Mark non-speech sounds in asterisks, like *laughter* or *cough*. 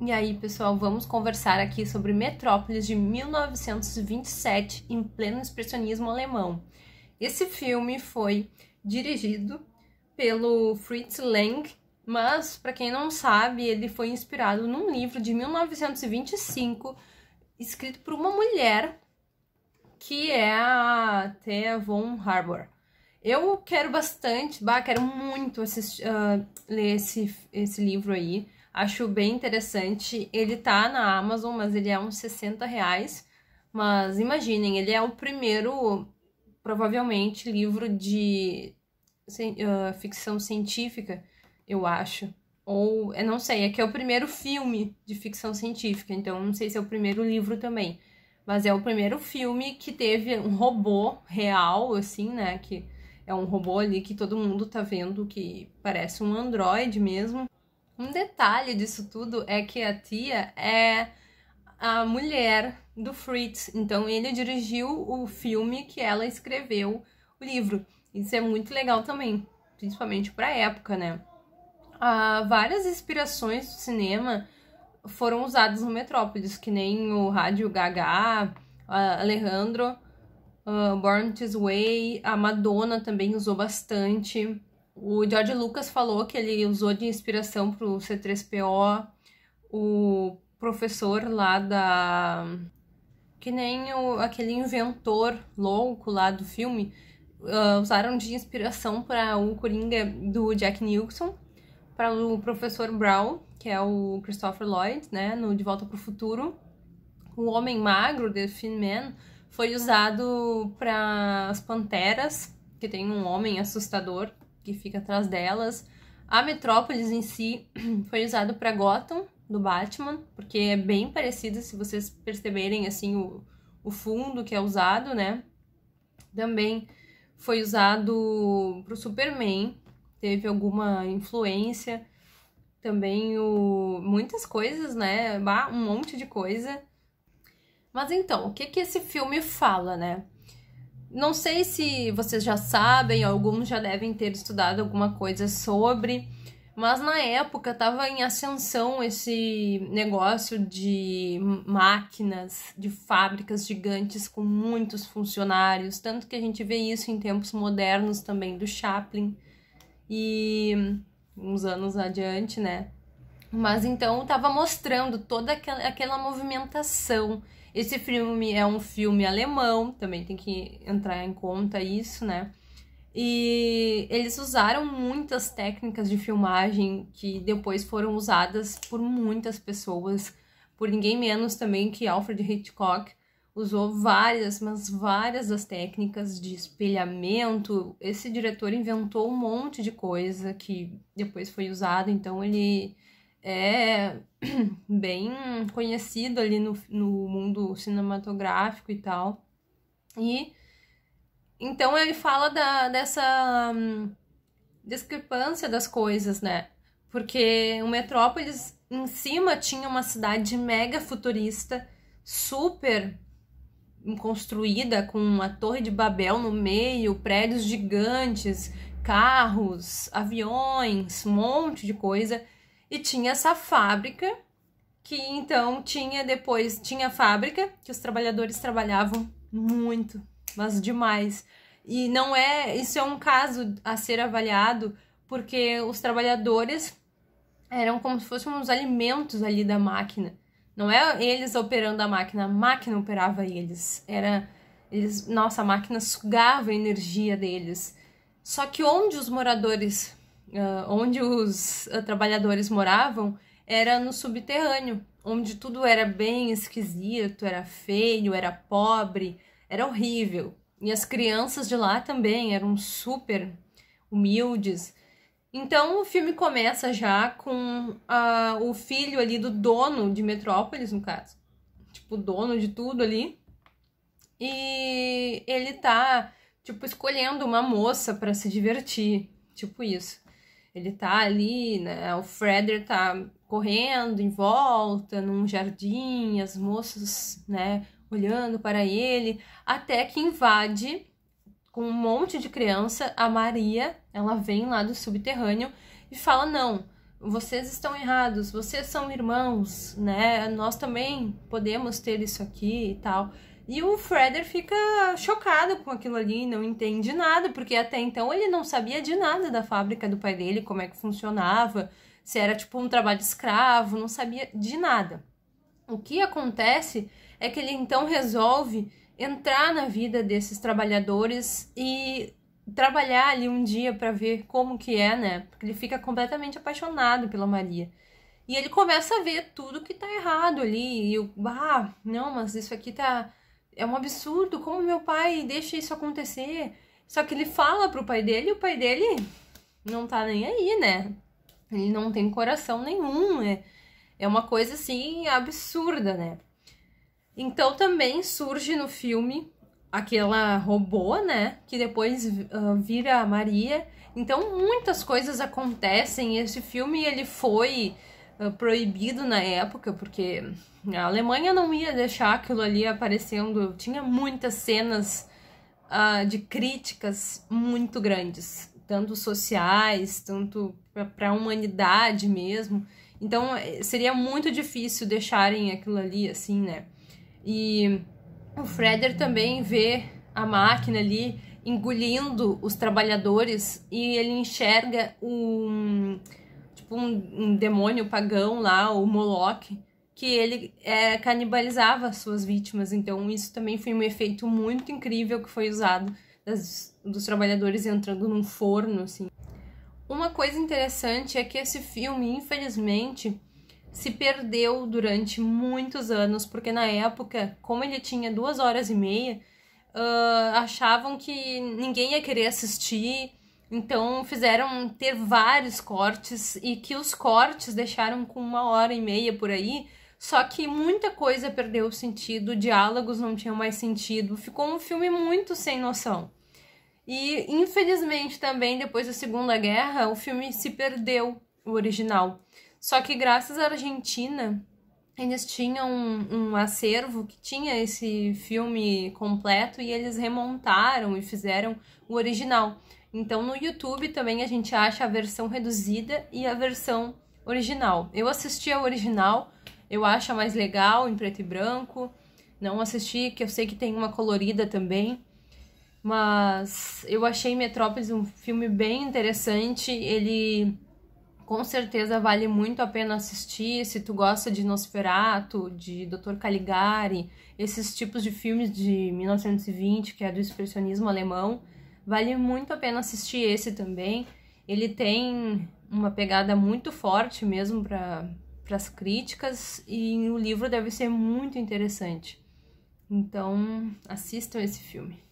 E aí, pessoal, vamos conversar aqui sobre Metrópolis de 1927, em pleno expressionismo alemão. Esse filme foi dirigido pelo Fritz Lang, mas para quem não sabe, ele foi inspirado num livro de 1925 escrito por uma mulher que é a Thea von Harbour. Eu quero bastante, bah, quero muito assistir, uh, ler esse, esse livro aí. Acho bem interessante. Ele tá na Amazon, mas ele é uns 60 reais. Mas imaginem, ele é o primeiro, provavelmente, livro de uh, ficção científica, eu acho. Ou, eu não sei, é que é o primeiro filme de ficção científica, então não sei se é o primeiro livro também. Mas é o primeiro filme que teve um robô real, assim, né? Que é um robô ali que todo mundo tá vendo que parece um androide mesmo. Um detalhe disso tudo é que a tia é a mulher do Fritz, então ele dirigiu o filme que ela escreveu o livro. Isso é muito legal também, principalmente para a época, né? Ah, várias inspirações do cinema foram usadas no Metrópolis, que nem o Rádio Gaga, Alejandro, uh, Born This Way, a Madonna também usou bastante. O George Lucas falou que ele usou de inspiração para o C3PO o professor lá da. Que nem o, aquele inventor louco lá do filme. Uh, usaram de inspiração para o Coringa do Jack Nicholson, para o professor Brown, que é o Christopher Lloyd, né, no De Volta para o Futuro. O Homem Magro, The Thin Man, foi usado para as Panteras, que tem um homem assustador que fica atrás delas. A Metrópolis em si *clears throat* foi usado para Gotham, do Batman, porque é bem parecido se vocês perceberem, assim, o, o fundo que é usado, né? Também foi usado para o Superman, teve alguma influência. Também o, muitas coisas, né? Um monte de coisa. Mas então, o que, que esse filme fala, né? Não sei se vocês já sabem, alguns já devem ter estudado alguma coisa sobre, mas na época estava em ascensão esse negócio de máquinas, de fábricas gigantes com muitos funcionários, tanto que a gente vê isso em tempos modernos também do Chaplin e uns anos adiante, né? Mas então estava mostrando toda aquela, aquela movimentação. Esse filme é um filme alemão, também tem que entrar em conta isso, né? E eles usaram muitas técnicas de filmagem que depois foram usadas por muitas pessoas, por ninguém menos também que Alfred Hitchcock usou várias, mas várias das técnicas de espelhamento. Esse diretor inventou um monte de coisa que depois foi usado, então ele é *clears throat* bem conhecido ali no, no mundo cinematográfico e tal. E então ele fala da, dessa hum, discrepância das coisas, né? Porque o Metrópolis em cima tinha uma cidade mega futurista, super construída com uma torre de Babel no meio, prédios gigantes, carros, aviões, um monte de coisa. E tinha essa fábrica que então tinha depois tinha a fábrica que os trabalhadores trabalhavam muito, mas demais. E não é, isso é um caso a ser avaliado, porque os trabalhadores eram como se fossem uns alimentos ali da máquina. Não é eles operando a máquina, a máquina operava eles. Era eles, nossa, a máquina sugava a energia deles. Só que onde os moradores uh, onde os uh, trabalhadores moravam era no subterrâneo, onde tudo era bem esquisito, era feio, era pobre, era horrível. E as crianças de lá também eram super humildes. Então o filme começa já com ah, o filho ali do dono de Metrópolis, no caso. Tipo, dono de tudo ali. E ele tá, tipo, escolhendo uma moça para se divertir. Tipo isso. Ele tá ali, né? O Freder tá correndo em volta num jardim, as moças, né, olhando para ele, até que invade com um monte de criança a Maria. Ela vem lá do subterrâneo e fala: "Não, vocês estão errados, vocês são irmãos, né? Nós também podemos ter isso aqui e tal". E o Freder fica chocado com aquilo ali, não entende nada, porque até então ele não sabia de nada da fábrica do pai dele, como é que funcionava, se era tipo um trabalho escravo, não sabia de nada. O que acontece é que ele então resolve entrar na vida desses trabalhadores e trabalhar ali um dia para ver como que é, né? Porque ele fica completamente apaixonado pela Maria. E ele começa a ver tudo que tá errado ali. E o, ah, não, mas isso aqui tá é um absurdo como meu pai deixa isso acontecer. Só que ele fala pro pai dele e o pai dele não tá nem aí, né? Ele não tem coração nenhum, é, é uma coisa assim absurda, né? Então também surge no filme aquela robô, né? Que depois uh, vira a Maria. Então muitas coisas acontecem. Esse filme ele foi ah, proibido na época, porque a Alemanha não ia deixar aquilo ali aparecendo. Tinha muitas cenas uh, de críticas muito grandes, tanto sociais, tanto para a humanidade mesmo. Então eh, seria muito difícil deixarem aquilo ali assim, né? E o Freder também vê a máquina ali engolindo os trabalhadores e ele enxerga um. O tipo um, um demônio pagão lá, o Moloch, que ele é, canibalizava suas vítimas. Então isso também foi um efeito muito incrível que foi usado das, dos trabalhadores entrando num forno, assim. Uma coisa interessante é que esse filme, infelizmente, se perdeu durante muitos anos, porque na época, como ele tinha duas horas e meia, uh, achavam que ninguém ia querer assistir, então fizeram ter vários cortes e que os cortes deixaram com uma hora e meia por aí. Só que muita coisa perdeu o sentido, diálogos não tinham mais sentido, ficou um filme muito sem noção. E infelizmente também depois da Segunda Guerra o filme se perdeu, o original. Só que graças à Argentina eles tinham um, um acervo que tinha esse filme completo e eles remontaram e fizeram o original. Então no YouTube também a gente acha a versão reduzida e a versão original. Eu assisti a original, eu acho a mais legal, em preto e branco. Não assisti, que eu sei que tem uma colorida também. Mas eu achei Metrópolis um filme bem interessante. Ele com certeza vale muito a pena assistir se tu gosta de Nosferatu, de Dr. Caligari, esses tipos de filmes de 1920, que é do expressionismo alemão. Vale muito a pena assistir esse também. Ele tem uma pegada muito forte mesmo para as críticas e o livro deve ser muito interessante. Então, assistam esse filme.